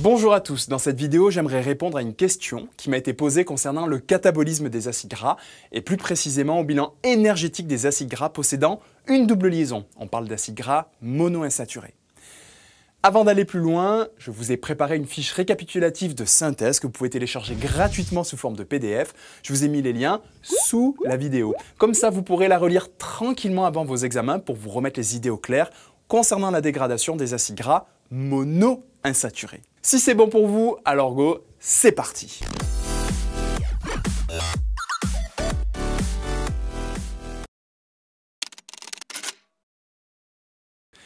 Bonjour à tous, dans cette vidéo j'aimerais répondre à une question qui m'a été posée concernant le catabolisme des acides gras et plus précisément au bilan énergétique des acides gras possédant une double liaison. On parle d'acides gras monoinsaturés. Avant d'aller plus loin, je vous ai préparé une fiche récapitulative de synthèse que vous pouvez télécharger gratuitement sous forme de PDF. Je vous ai mis les liens sous la vidéo. Comme ça, vous pourrez la relire tranquillement avant vos examens pour vous remettre les idées au clair concernant la dégradation des acides gras Monoinsaturé. Si c'est bon pour vous, alors go, c'est parti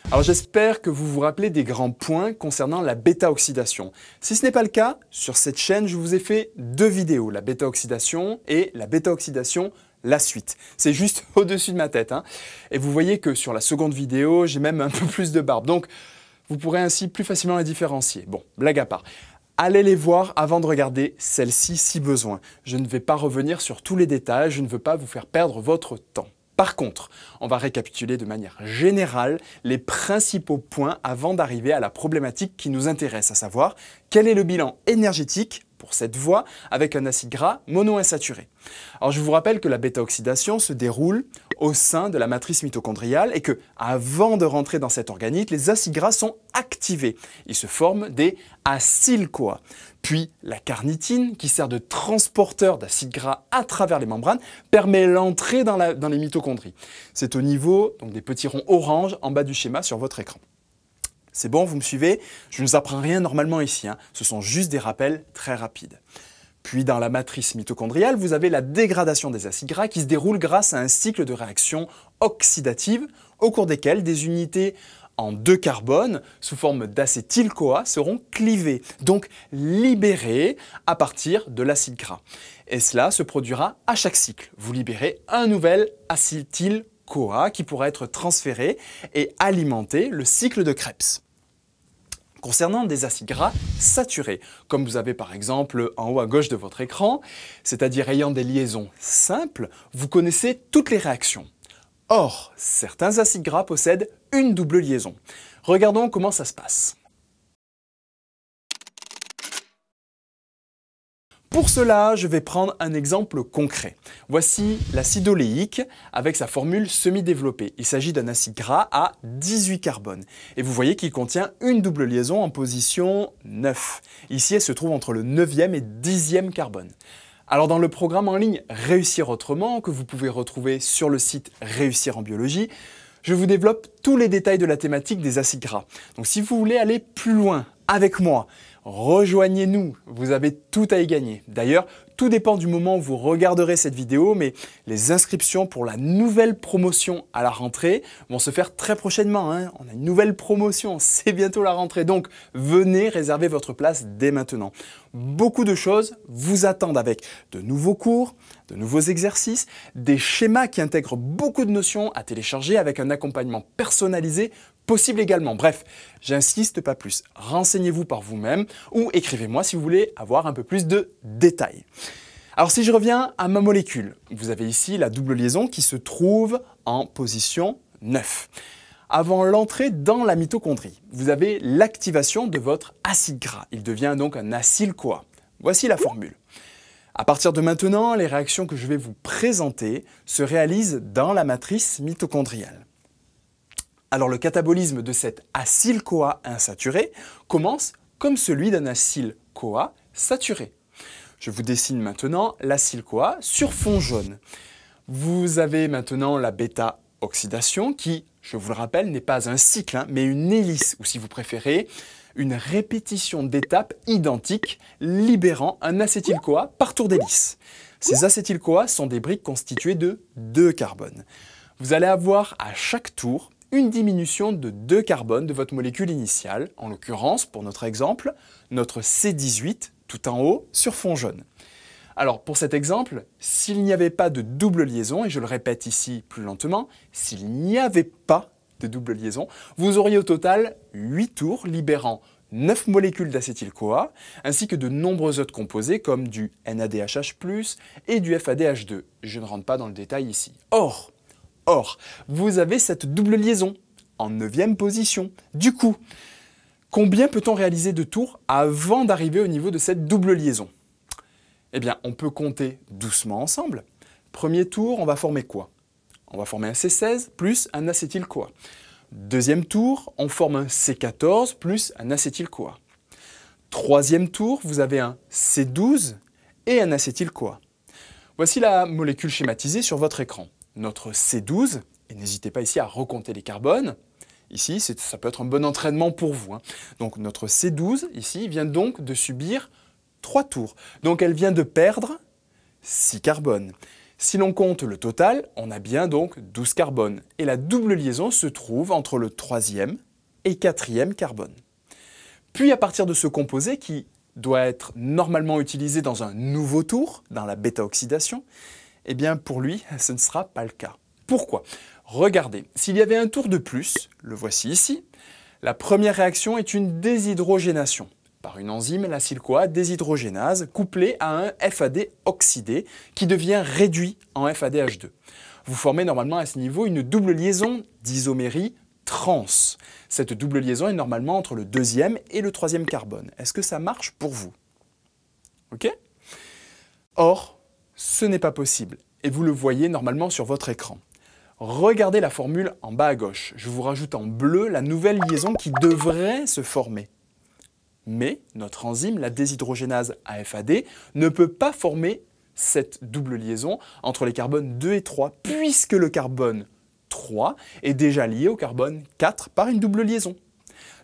Alors j'espère que vous vous rappelez des grands points concernant la bêta-oxydation. Si ce n'est pas le cas, sur cette chaîne, je vous ai fait deux vidéos, la bêta-oxydation et la bêta-oxydation la suite. C'est juste au-dessus de ma tête. Hein. Et vous voyez que sur la seconde vidéo, j'ai même un peu plus de barbe. Donc vous pourrez ainsi plus facilement les différencier. Bon, blague à part. Allez les voir avant de regarder celle-ci si besoin. Je ne vais pas revenir sur tous les détails, je ne veux pas vous faire perdre votre temps. Par contre, on va récapituler de manière générale les principaux points avant d'arriver à la problématique qui nous intéresse, à savoir quel est le bilan énergétique pour cette voie avec un acide gras monoinsaturé. Alors je vous rappelle que la bêta-oxydation se déroule au sein de la matrice mitochondriale et que, avant de rentrer dans cet organite, les acides gras sont activés. Ils se forment des acyl-CoA. Puis la carnitine, qui sert de transporteur d'acides gras à travers les membranes, permet l'entrée dans, les mitochondries. C'est au niveau des petits ronds orange en bas du schéma sur votre écran. C'est bon, vous me suivez Je ne vous apprends rien normalement ici, hein. ce sont juste des rappels très rapides. Puis dans la matrice mitochondriale, vous avez la dégradation des acides gras qui se déroule grâce à un cycle de réactions oxydatives au cours desquelles des unités en deux carbones sous forme d'acétyl-CoA seront clivées, donc libérées à partir de l'acide gras. Et cela se produira à chaque cycle. Vous libérez un nouvel acétyl-CoA qui pourra être transféré et alimenter le cycle de Krebs concernant des acides gras saturés, comme vous avez par exemple en haut à gauche de votre écran, c'est-à-dire ayant des liaisons simples, vous connaissez toutes les réactions. Or, certains acides gras possèdent une double liaison. Regardons comment ça se passe. Pour cela, je vais prendre un exemple concret. Voici l'acide oléique avec sa formule semi-développée. Il s'agit d'un acide gras à 18 carbones. Et vous voyez qu'il contient une double liaison en position 9. Ici, elle se trouve entre le 9e et 10e carbone. Alors dans le programme en ligne Réussir autrement, que vous pouvez retrouver sur le site Réussir en biologie, je vous développe tous les détails de la thématique des acides gras. Donc si vous voulez aller plus loin avec moi, rejoignez-nous, vous avez tout à y gagner. D'ailleurs, tout dépend du moment où vous regarderez cette vidéo, mais les inscriptions pour la nouvelle promotion à la rentrée vont se faire très prochainement. Hein. On a une nouvelle promotion, c'est bientôt la rentrée, donc venez réserver votre place dès maintenant. Beaucoup de choses vous attendent avec de nouveaux cours, de nouveaux exercices, des schémas qui intègrent beaucoup de notions à télécharger avec un accompagnement personnalisé possible également. Bref, j'insiste pas plus. Renseignez-vous par vous-même ou écrivez-moi si vous voulez avoir un peu plus de détails. Alors si je reviens à ma molécule, vous avez ici la double liaison qui se trouve en position 9. Avant l'entrée dans la mitochondrie, vous avez l'activation de votre acide gras. Il devient donc un acyl coa Voici la formule. À partir de maintenant, les réactions que je vais vous présenter se réalisent dans la matrice mitochondriale. Alors le catabolisme de cet acyl-CoA insaturé commence comme celui d'un acyl-CoA saturé. Je vous dessine maintenant l'acyl-CoA sur fond jaune. Vous avez maintenant la bêta-oxydation qui, je vous le rappelle, n'est pas un cycle, hein, mais une hélice, ou si vous préférez, une répétition d'étapes identiques, libérant un acétyl-CoA par tour d'hélice. Ces acétyl-CoA sont des briques constituées de deux carbones. Vous allez avoir à chaque tour une diminution de 2 carbone de votre molécule initiale, en l'occurrence, pour notre exemple, notre C18 tout en haut sur fond jaune. Alors pour cet exemple, s'il n'y avait pas de double liaison, et je le répète ici plus lentement, s'il n'y avait pas de double liaison, vous auriez au total 8 tours libérant 9 molécules d'acétyl-CoA, ainsi que de nombreux autres composés comme du NADHH+, et du FADH2. Je ne rentre pas dans le détail ici. Or, Or, vous avez cette double liaison en neuvième position. Du coup, combien peut-on réaliser de tours avant d'arriver au niveau de cette double liaison Eh bien, on peut compter doucement ensemble. Premier tour, on va former quoi On va former un C16 plus un acétyl-CoA. Deuxième tour, on forme un C14 plus un acétyl-CoA. Troisième tour, vous avez un C12 et un acétyl-CoA. Voici la molécule schématisée sur votre écran notre C12, et n'hésitez pas ici à recompter les carbones. Ici, ça peut être un bon entraînement pour vous. Hein. Donc notre C12, ici, vient donc de subir 3 tours. Donc elle vient de perdre 6 carbones. Si l'on compte le total, on a bien donc 12 carbones. Et la double liaison se trouve entre le troisième et quatrième carbone. Puis à partir de ce composé qui doit être normalement utilisé dans un nouveau tour, dans la bêta-oxydation, eh bien pour lui, ce ne sera pas le cas. Pourquoi Regardez, s'il y avait un tour de plus, le voici ici, la première réaction est une déshydrogénation par une enzyme, la silcoa, déshydrogénase, couplée à un FAD oxydé qui devient réduit en FADH2. Vous formez normalement à ce niveau une double liaison d'isomérie trans. Cette double liaison est normalement entre le deuxième et le troisième carbone. Est-ce que ça marche pour vous Ok Or, ce n'est pas possible, et vous le voyez normalement sur votre écran. Regardez la formule en bas à gauche. Je vous rajoute en bleu la nouvelle liaison qui devrait se former. Mais notre enzyme, la déshydrogénase AFAD, ne peut pas former cette double liaison entre les carbones 2 et 3, puisque le carbone 3 est déjà lié au carbone 4 par une double liaison.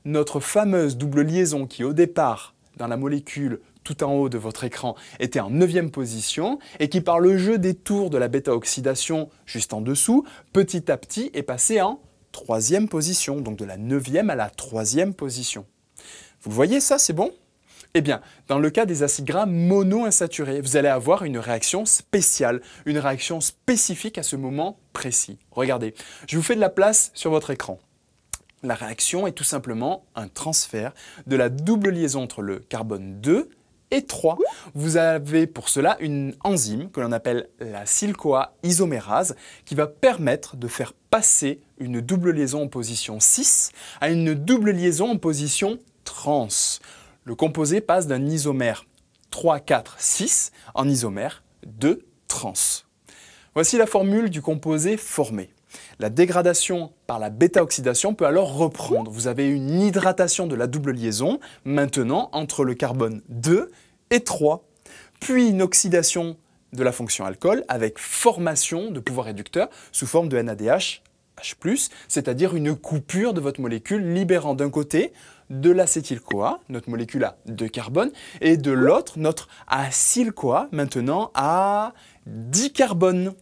Notre fameuse double liaison qui, au départ, dans la molécule, tout en haut de votre écran était en 9 position et qui par le jeu des tours de la bêta-oxydation juste en dessous, petit à petit est passé en troisième position, donc de la 9 à la troisième position. Vous voyez ça, c'est bon eh bien, dans le cas des acides gras monoinsaturés, vous allez avoir une réaction spéciale, une réaction spécifique à ce moment précis. Regardez, je vous fais de la place sur votre écran. La réaction est tout simplement un transfert de la double liaison entre le carbone 2 et 3, Vous avez pour cela une enzyme que l'on appelle la silcoa isomérase qui va permettre de faire passer une double liaison en position 6 à une double liaison en position trans. Le composé passe d'un isomère 3, 4, 6 en isomère 2, trans. Voici la formule du composé formé. La dégradation par la bêta-oxydation peut alors reprendre. Vous avez une hydratation de la double liaison, maintenant entre le carbone 2 et 3, puis une oxydation de la fonction alcool avec formation de pouvoir réducteur sous forme de NADH H+, c'est-à-dire une coupure de votre molécule libérant d'un côté de l'acétyl-CoA, notre molécule à 2 carbone, et de l'autre notre acyl-CoA, maintenant à 10 carbones.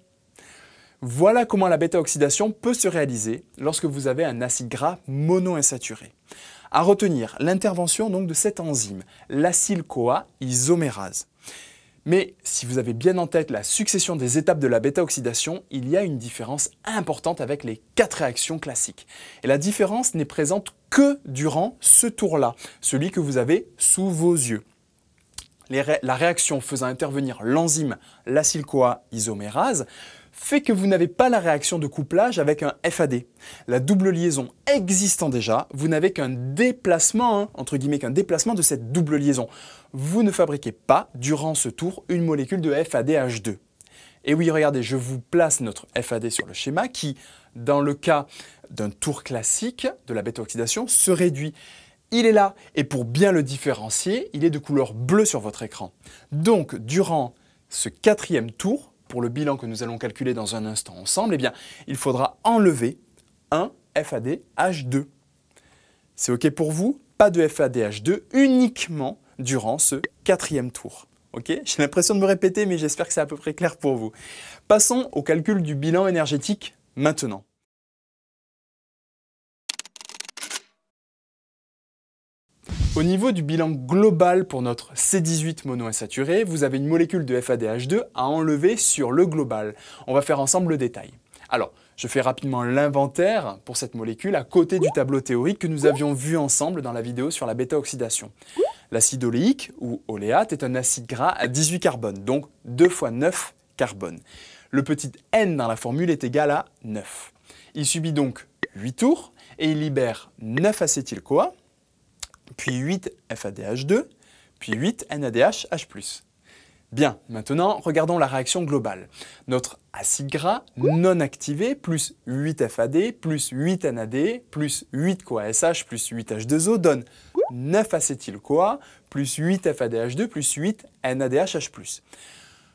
Voilà comment la bêta-oxydation peut se réaliser lorsque vous avez un acide gras monoinsaturé. À retenir l'intervention donc de cette enzyme, l'acyl-CoA isomérase. Mais si vous avez bien en tête la succession des étapes de la bêta-oxydation, il y a une différence importante avec les quatre réactions classiques. Et la différence n'est présente que durant ce tour-là, celui que vous avez sous vos yeux. la réaction faisant intervenir l'enzyme l'acyl-CoA isomérase fait que vous n'avez pas la réaction de couplage avec un FAD. La double liaison existant déjà, vous n'avez qu'un déplacement, hein, entre guillemets, qu'un déplacement de cette double liaison. Vous ne fabriquez pas, durant ce tour, une molécule de FADH2. Et oui, regardez, je vous place notre FAD sur le schéma qui, dans le cas d'un tour classique de la bêta-oxydation, se réduit. Il est là, et pour bien le différencier, il est de couleur bleue sur votre écran. Donc, durant ce quatrième tour, pour le bilan que nous allons calculer dans un instant ensemble, eh bien, il faudra enlever un FADH2. C'est OK pour vous Pas de FADH2 uniquement durant ce quatrième tour. J'ai l'impression de me répéter, mais j'espère que c'est à peu près clair pour vous. Passons au calcul du bilan énergétique maintenant. Au niveau du bilan global pour notre C18 monoinsaturé, vous avez une molécule de FADH2 à enlever sur le global. On va faire ensemble le détail. Alors, je fais rapidement l'inventaire pour cette molécule à côté du tableau théorique que nous avions vu ensemble dans la vidéo sur la bêta-oxydation. L'acide oléique, ou oléate, est un acide gras à 18 carbones, donc 2 fois 9 carbones. Le petit n dans la formule est égal à 9. Il subit donc 8 tours et il libère 9 acétyl-CoA, puis 8 FADH2, puis 8 NADHH+. Bien, maintenant, regardons la réaction globale. Notre acide gras non activé, plus 8 FAD, plus 8 NAD, plus 8 CoASH, plus 8 H2O donne 9 acétyl-CoA, plus 8 FADH2, plus 8 NADHH+.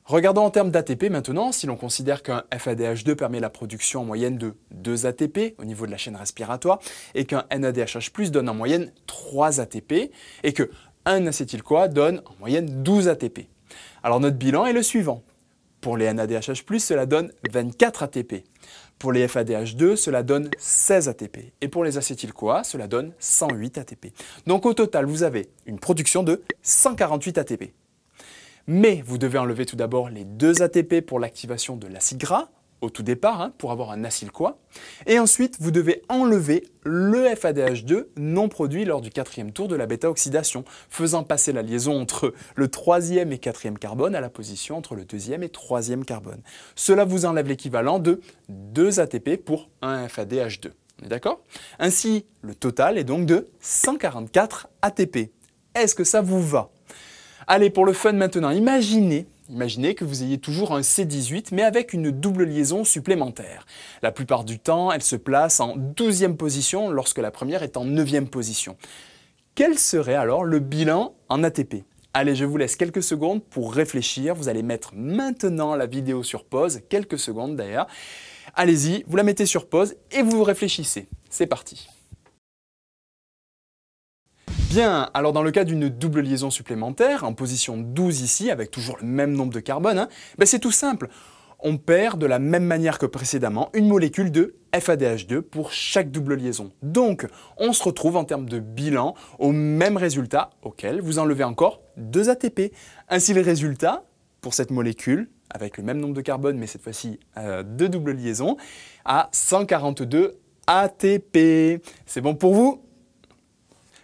Regardons en termes d'ATP maintenant, si l'on considère qu'un FADH2 permet la production en moyenne de 2 ATP au niveau de la chaîne respiratoire et qu'un NADHH+ donne en moyenne 3 ATP et que un acétyl-CoA donne en moyenne 12 ATP. Alors notre bilan est le suivant. Pour les NADHH+, cela donne 24 ATP. Pour les FADH2, cela donne 16 ATP. Et pour les acétyl-CoA, cela donne 108 ATP. Donc au total, vous avez une production de 148 ATP. Mais vous devez enlever tout d'abord les deux ATP pour l'activation de l'acide gras, au tout départ, hein, pour avoir un acyl quoi Et ensuite, vous devez enlever le FADH2 non produit lors du quatrième tour de la bêta-oxydation, faisant passer la liaison entre le troisième et quatrième carbone à la position entre le deuxième et troisième carbone. Cela vous enlève l'équivalent de deux ATP pour un FADH2. On est d'accord Ainsi, le total est donc de 144 ATP. Est-ce que ça vous va Allez, pour le fun maintenant, imaginez Imaginez que vous ayez toujours un C18 mais avec une double liaison supplémentaire. La plupart du temps, elle se place en 12e position lorsque la première est en 9e position. Quel serait alors le bilan en ATP Allez, je vous laisse quelques secondes pour réfléchir. Vous allez mettre maintenant la vidéo sur pause, quelques secondes d'ailleurs. Allez-y, vous la mettez sur pause et vous réfléchissez. C'est parti. Bien, alors dans le cas d'une double liaison supplémentaire, en position 12 ici, avec toujours le même nombre de carbone, hein, ben c'est tout simple. On perd de la même manière que précédemment une molécule de FADH2 pour chaque double liaison. Donc, on se retrouve en termes de bilan au même résultat auquel vous enlevez encore 2 ATP. Ainsi, le résultat pour cette molécule, avec le même nombre de carbone, mais cette fois-ci euh, deux doubles liaisons, à 142 ATP. C'est bon pour vous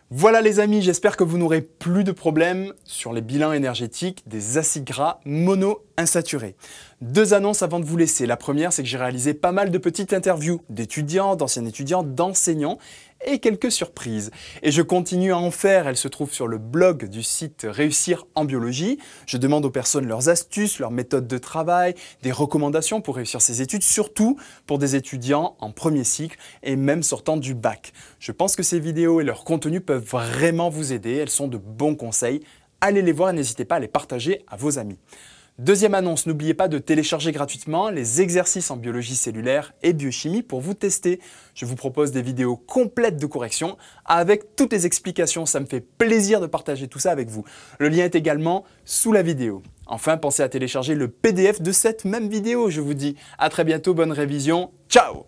voilà les amis, j'espère que vous n'aurez plus de problèmes sur les bilans énergétiques des acides gras monoinsaturés. Deux annonces avant de vous laisser. La première, c'est que j'ai réalisé pas mal de petites interviews d'étudiants, d'anciens étudiants, d'enseignants et quelques surprises. Et je continue à en faire, Elles se trouvent sur le blog du site Réussir en biologie. Je demande aux personnes leurs astuces, leurs méthodes de travail, des recommandations pour réussir ces études, surtout pour des étudiants en premier cycle et même sortant du bac. Je pense que ces vidéos et leur contenu peuvent vraiment vous aider, elles sont de bons conseils. Allez les voir et n'hésitez pas à les partager à vos amis. Deuxième annonce, n'oubliez pas de télécharger gratuitement les exercices en biologie cellulaire et biochimie pour vous tester. Je vous propose des vidéos complètes de correction avec toutes les explications. Ça me fait plaisir de partager tout ça avec vous. Le lien est également sous la vidéo. Enfin, pensez à télécharger le PDF de cette même vidéo, je vous dis. À très bientôt, bonne révision. Ciao